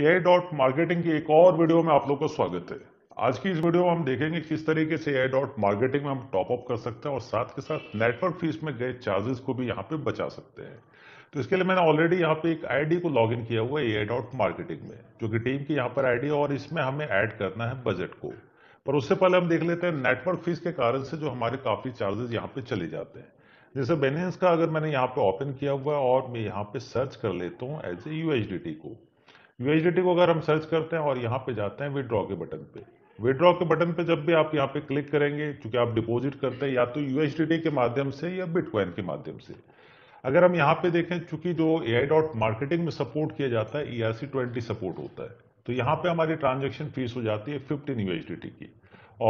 ए dot marketing की एक और वीडियो में आप लोग का स्वागत है आज की इस वीडियो में हम देखेंगे किस तरीके से ए डॉट मार्केटिंग में हम टॉप अप कर सकते हैं और साथ के साथ नेटवर्क फीस में गए चार्जेस को भी यहाँ पे बचा सकते हैं तो इसके लिए मैंने ऑलरेडी यहाँ पे एक आईडी को लॉगिन किया हुआ है ए डॉट मार्केटिंग में जो कि टीम की यहाँ पर आईडी है और इसमें हमें ऐड करना है बजट को पर उससे पहले हम देख लेते हैं नेटवर्क फीस के कारण से जो हमारे काफ़ी चार्जेस यहाँ पे चले जाते हैं जैसे बेनेंस का अगर मैंने यहाँ पे ओपन किया हुआ है और मैं यहाँ पे सर्च कर लेता हूँ एज ए यू को यूएसडीटी को अगर हम सर्च करते हैं और यहाँ पे जाते हैं विड्रॉ के बटन पे विड्रॉ के बटन पे जब भी आप यहाँ पे क्लिक करेंगे चूंकि आप डिपॉजिट करते हैं या तो यूएसडीटी के माध्यम से या बिटकॉइन के माध्यम से अगर हम यहाँ पे देखें चूंकि जो ए आई डॉट मार्केटिंग में सपोर्ट किया जाता है E R C twenty support होता है तो यहाँ पे हमारी ट्रांजेक्शन फीस हो जाती है फिफ्टीन यूएसडीटी की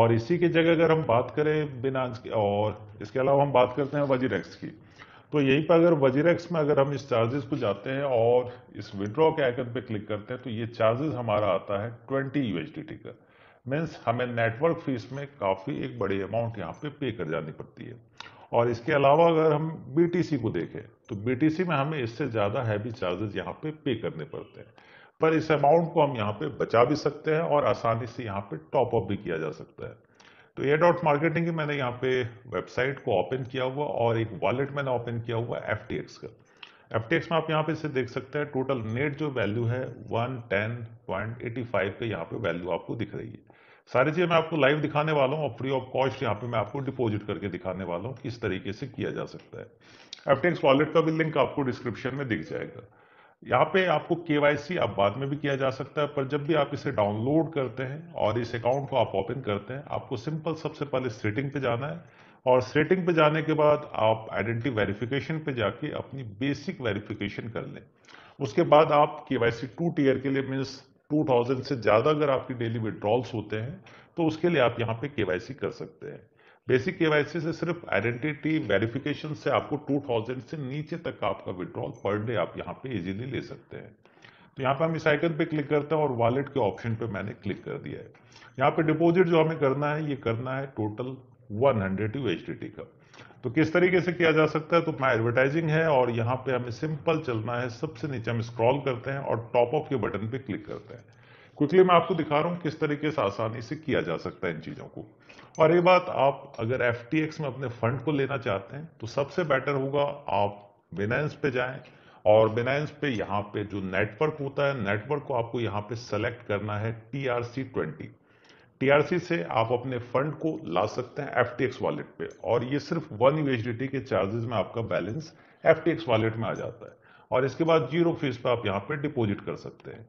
और इसी के जगह अगर हम बात करें बिना और इसके अलावा हम बात करते हैं वजीरेक्स की तो यहीं पर अगर वजीरेक्स में अगर हम इस चार्जेस को जाते हैं और इस विड्रॉ के आइकन पे क्लिक करते हैं तो ये चार्जेस हमारा आता है ट्वेंटी यूएसडीटी का मीन्स हमें नेटवर्क फीस में काफ़ी एक बड़ी अमाउंट यहाँ पे पे कर जानी पड़ती है और इसके अलावा अगर हम बी को देखें तो बी में हमें इससे ज़्यादा हैवी चार्जेस यहाँ पे पे करने पड़ते हैं पर इस अमाउंट को हम यहाँ पे बचा भी सकते हैं और आसानी से यहाँ पे टॉप अप भी किया जा सकता है तो ए डॉट मार्केटिंग की मैंने यहाँ पे वेबसाइट को ओपन किया हुआ और एक वॉलेट मैंने ओपन किया हुआ एफ का एफ में आप यहाँ पे इसे देख सकते हैं टोटल नेट जो वैल्यू है one ten point eighty five का यहाँ पे वैल्यू आपको दिख रही है सारी चीज़ें मैं आपको लाइव दिखाने वाला हूँ और फ्री ऑफ कॉस्ट यहाँ पे मैं आपको डिपॉजिट करके दिखाने वाला हूँ किस तरीके से किया जा सकता है एफ वॉलेट का भी लिंक आपको डिस्क्रिप्शन में दिख जाएगा यहाँ पे आपको केवाईसी आप बाद में भी किया जा सकता है पर जब भी आप इसे डाउनलोड करते हैं और इस अकाउंट को आप ओपन करते हैं आपको सिंपल सबसे पहले सेटिंग पे जाना है और सेटिंग पे जाने के बाद आप आइडेंटिटी वेरिफिकेशन पे जाके अपनी बेसिक वेरिफिकेशन कर लें उसके बाद आप के वाई सी टू टीयर के लिए मीन्स टू थाउजेंड से ज़्यादा अगर आपकी डेली विड्रॉल्स होते हैं तो उसके लिए आप यहाँ पे के वाई सी कर सकते हैं बेसिक केवाईसी से सिर्फ आइडेंटिटी वेरिफिकेशन से आपको 2000 से नीचे तक का आपका विड्रॉल पर डे आप यहाँ पे इजीली ले सकते हैं तो यहाँ पे हम इस आइकन पे क्लिक करते हैं और वॉलेट के ऑप्शन पे मैंने क्लिक कर दिया है यहाँ पे डिपॉजिट जो हमें करना है ये करना है टोटल 100 हंड्रेड एच का तो किस तरीके से किया जा सकता है तो माई एडवर्टाइजिंग है और यहाँ पे हमें सिंपल चलना है सबसे नीचे हम स्क्रॉल करते हैं और टॉप ऑफ के बटन पे क्लिक करते हैं क्विकली मैं आपको दिखा रहा हूं किस तरीके से आसानी से किया जा सकता है इन चीज़ों को और ये बात आप अगर एफ में अपने फंड को लेना चाहते हैं तो सबसे बेटर होगा आप बिनाइंस पे जाएं और बिनाइंस पे यहाँ पे जो नेटवर्क होता है नेटवर्क को आपको यहाँ पे सेलेक्ट करना है टी आर ट्वेंटी टीआरसी से आप अपने फंड को ला सकते हैं एफ वॉलेट पे और ये सिर्फ वन टी के चार्जेस में आपका बैलेंस एफ वॉलेट में आ जाता है और इसके बाद जीरो फीस पे आप यहाँ पे डिपॉजिट कर सकते हैं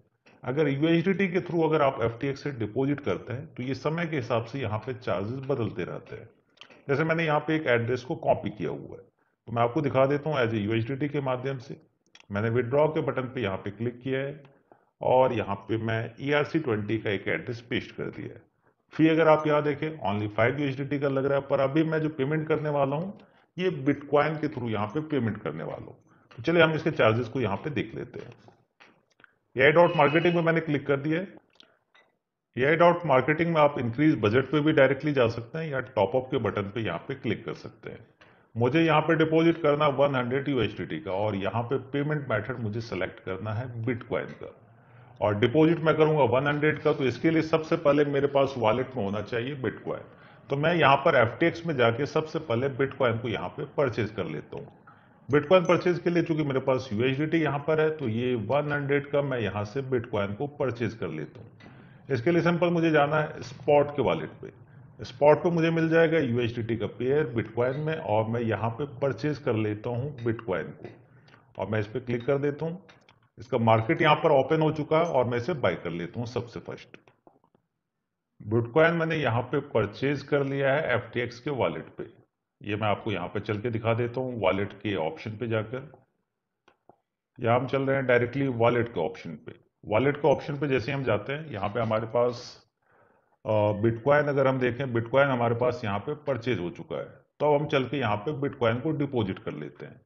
अगर यूएचडीटी के थ्रू अगर आप एफ से डिपोजिट करते हैं तो ये समय के हिसाब से यहाँ पे चार्जेस बदलते रहते हैं जैसे मैंने यहाँ पे एक एड्रेस को कॉपी किया हुआ है तो मैं आपको दिखा देता हूँ एज ए यू के माध्यम से मैंने विड्रॉ के बटन पे यहाँ पे क्लिक किया है और यहाँ पे मैं ई आर ट्वेंटी का एक एड्रेस पेस्ट कर दिया है फी अगर आप यहाँ देखें ओनली फाइव यू का लग रहा है पर अभी मैं जो पेमेंट करने वाला हूँ ये बिटकॉइन के थ्रू यहाँ पे पेमेंट करने वाला हूँ तो चलिए हम इसके चार्जेस को यहाँ पे देख लेते हैं ए डॉट मार्केटिंग में मैंने क्लिक कर दिया है ए डॉट मार्केटिंग में आप इंक्रीज बजट पे भी डायरेक्टली जा सकते हैं या टॉपअप के बटन पे यहाँ पे क्लिक कर सकते हैं मुझे यहाँ पे डिपॉजिट करना वन हंड्रेड यू का और यहाँ पे पेमेंट मेथड मुझे सेलेक्ट करना है बिटकॉइन का और डिपॉजिट मैं वन हंड्रेड का तो इसके लिए सबसे पहले मेरे पास वॉलेट में होना चाहिए बिटकॉइन तो मैं यहाँ पर एफ में जाके सबसे पहले बिटकॉइन को यहाँ पे परचेज कर लेता हूँ बिटकॉइन परचेज के लिए चूंकि मेरे पास यूएचडीटी यहाँ पर है तो ये 100 का मैं यहाँ से बिटकॉइन को परचेज कर लेता हूँ इसके लिए सिंपल मुझे जाना है स्पॉट के वॉलेट पे स्पॉट पे मुझे मिल जाएगा यूएचडीटी का पेयर बिटकॉइन में और मैं यहाँ पे परचेज कर लेता हूँ बिटकॉइन को और मैं इस पर क्लिक कर देता हूँ इसका मार्केट यहाँ पर ओपन हो चुका है और मैं इसे बाय कर लेता हूँ सबसे फर्स्ट बिटकॉइन मैंने यहाँ पे परचेज कर लिया है एफ के वॉलेट पे ये मैं आपको यहाँ पर चल के दिखा देता हूँ वॉलेट के ऑप्शन पे जाकर या हम चल रहे हैं डायरेक्टली वॉलेट के ऑप्शन पे वॉलेट के ऑप्शन पे जैसे हम जाते हैं यहाँ पे हमारे पास बिटकॉइन अगर हम देखें बिटकॉइन हमारे पास यहाँ पे परचेज हो चुका है तो हम चल के यहाँ पे बिटकॉइन को डिपोजिट कर लेते हैं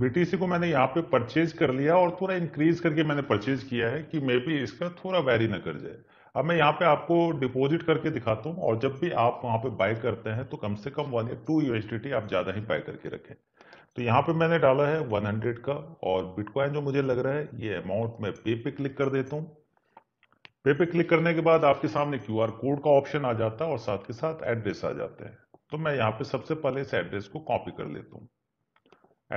बीटीसी को मैंने यहाँ पे परचेज कर लिया और थोड़ा इंक्रीज करके मैंने परचेज किया है कि मे बी इसका थोड़ा वेरी ना कर जाए अब मैं यहाँ पे आपको डिपॉजिट करके दिखाता हूँ और जब भी आप वहाँ पे बाय करते हैं तो कम से कम वन या टू यू आप ज़्यादा ही बाय करके रखें तो यहाँ पे मैंने डाला है 100 का और बिटकॉइन जो मुझे लग रहा है ये अमाउंट मैं पे पे क्लिक कर देता हूँ पे पे क्लिक करने के बाद आपके सामने क्यू कोड का ऑप्शन आ जाता है और साथ के साथ एड्रेस आ जाता है तो मैं यहाँ पे सबसे पहले इस एड्रेस को कॉपी कर लेता हूँ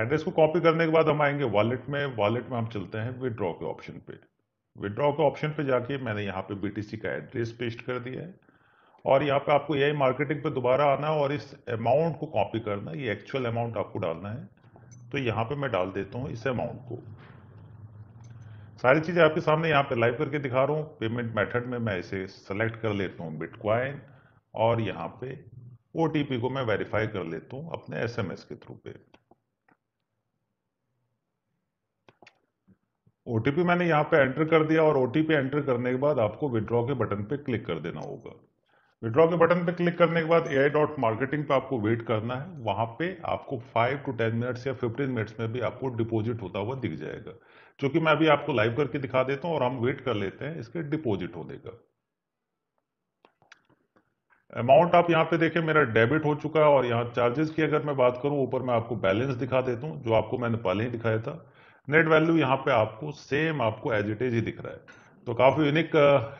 एड्रेस को कॉपी करने के बाद हम आएंगे वॉलेट में वॉलेट में हम चलते हैं विदड्रॉ के ऑप्शन पे विड्रॉ के ऑप्शन पे जाके मैंने यहाँ पे बीटीसी का एड्रेस पेस्ट कर दिया है और यहाँ पे आपको यही मार्केटिंग पे दोबारा आना और इस अमाउंट को कॉपी करना ये एक्चुअल अमाउंट आपको डालना है तो यहाँ पे मैं डाल देता हूँ इस अमाउंट को सारी चीज़ें आपके सामने यहाँ पे लाइव करके दिखा रहा हूँ पेमेंट मेथड में मैं इसे सेलेक्ट कर लेता हूँ बिटकॉइन और यहाँ पे ओ को मैं वेरीफाई कर लेता हूँ अपने एस के थ्रू पे ओ मैंने यहाँ पे एंटर कर दिया और ओ एंटर करने के बाद आपको विड्रॉ के बटन पे क्लिक कर देना होगा विड्रॉ के बटन पे क्लिक करने के बाद ए आई डॉट मार्केटिंग पर आपको वेट करना है वहाँ पे आपको 5 टू 10 मिनट्स या 15 मिनट्स में भी आपको डिपॉजिट होता हुआ दिख जाएगा जो कि मैं अभी आपको लाइव करके दिखा देता हूँ और हम वेट कर लेते हैं इसके डिपॉजिट होने का अमाउंट आप यहां पे देखें मेरा डेबिट हो चुका है और यहाँ चार्जेस की अगर मैं बात करूं ऊपर मैं आपको बैलेंस दिखा देता हूं जो आपको मैंने पहले ही दिखाया था नेट वैल्यू यहाँ पे आपको सेम आपको एज इट इज ही दिख रहा है तो काफ़ी यूनिक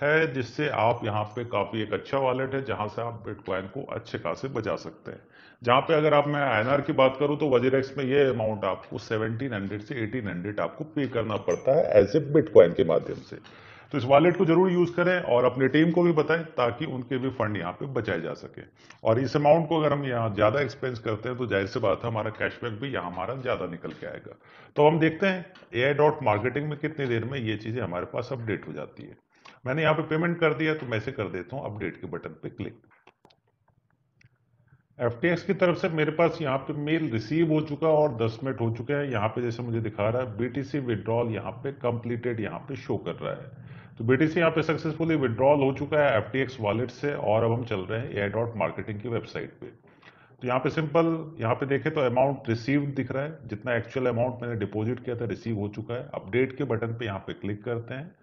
है जिससे आप यहाँ पे काफ़ी एक अच्छा वॉलेट है जहां से आप बिटकॉइन को अच्छे खासे बचा सकते हैं जहां पे अगर आप मैं आईएनआर की बात करूं तो वजीरेक्स में ये अमाउंट आपको 1700 से 1800 आपको पे करना पड़ता है एज ए बिटकॉइन के माध्यम से तो इस वॉलेट को जरूर यूज करें और अपनी टीम को भी बताएं ताकि उनके भी फंड यहाँ पे बचाए जा सके और इस अमाउंट को अगर हम यहाँ ज्यादा एक्सपेंस करते हैं तो जाहिर सी बात है हमारा कैशबैक भी यहाँ हमारा ज्यादा निकल के आएगा तो हम देखते हैं ए डॉट मार्केटिंग में कितनी देर में ये चीजें हमारे पास अपडेट हो जाती है मैंने यहाँ पे पेमेंट कर दिया तो मैं इसे कर देता हूँ अपडेट के बटन पे क्लिक एफ की तरफ से मेरे पास यहाँ पे मेल रिसीव हो चुका और 10 मिनट हो चुके हैं यहाँ पे जैसे मुझे दिखा रहा है बीटीसी विड्रॉल यहाँ पे कंप्लीटेड यहाँ पे शो कर रहा है तो बेटी से यहाँ पे सक्सेसफुली विड्रॉल हो चुका है एफ वॉलेट से और अब हम चल रहे हैं ए डॉट मार्केटिंग की वेबसाइट पे तो यहाँ पे सिंपल यहाँ पे देखें तो अमाउंट रिसीव दिख रहा है जितना एक्चुअल अमाउंट मैंने डिपॉजिट किया था रिसीव हो चुका है अपडेट के बटन पे यहाँ पे क्लिक करते हैं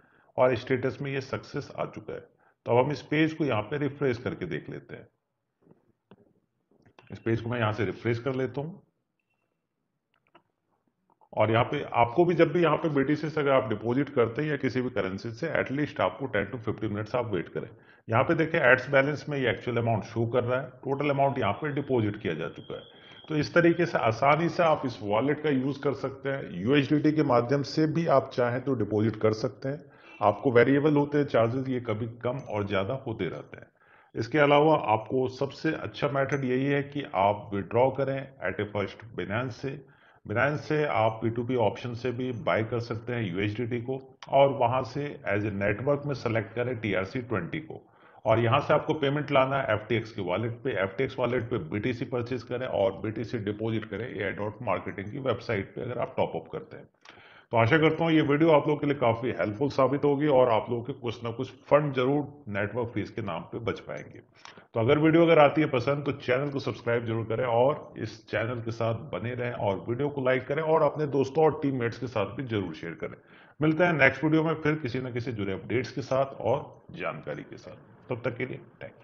और स्टेटस में ये सक्सेस आ चुका है तो अब हम इस पेज को यहाँ पे रिफ्रेश करके देख लेते हैं इस पेज को मैं यहाँ से रिफ्रेश कर लेता हूँ और यहाँ पे आपको भी जब भी यहाँ पे से अगर आप डिपॉजिट करते हैं या किसी भी करेंसी से एटलीस्ट आपको 10 टू 15 मिनट्स आप वेट करें यहाँ पे देखें एड्स बैलेंस में ये एक्चुअल अमाउंट शो कर रहा है टोटल अमाउंट यहाँ पे डिपॉजिट किया जा चुका है तो इस तरीके से आसानी से आप इस वॉलेट का यूज़ कर सकते हैं यूएचडीटी के माध्यम से भी आप चाहें तो डिपोजिट कर सकते हैं आपको वेरिएबल होते हैं चार्जेस ये कभी कम और ज़्यादा होते रहते हैं इसके अलावा आपको सबसे अच्छा मैथड यही है कि आप विड्रॉ करें एट ए फर्स्ट बिनांस से बिनाइन से आप पी टू पी ऑप्शन से भी बाय कर सकते हैं यूएचडीटी को और वहां से एज ए नेटवर्क में सेलेक्ट करें टीआरसी ट्वेंटी को और यहां से आपको पेमेंट लाना है एफटीएक्स के वॉलेट पे एफटीएक्स वॉलेट पे बीटीसी परचेज करें और बीटीसी डिपॉजिट करें ए डॉट मार्केटिंग की वेबसाइट पे अगर आप टॉपअप करते हैं तो आशा करता हूँ ये वीडियो आप लोग के लिए काफ़ी हेल्पफुल साबित होगी और आप लोगों के कुछ ना कुछ फंड जरूर नेटवर्क फीस के नाम पे बच पाएंगे तो अगर वीडियो अगर आती है पसंद तो चैनल को सब्सक्राइब जरूर करें और इस चैनल के साथ बने रहें और वीडियो को लाइक करें और अपने दोस्तों और टीम के साथ भी जरूर शेयर करें मिलते हैं नेक्स्ट वीडियो में फिर किसी न किसी जुड़े अपडेट्स के साथ और जानकारी के साथ तब तक के लिए थैंक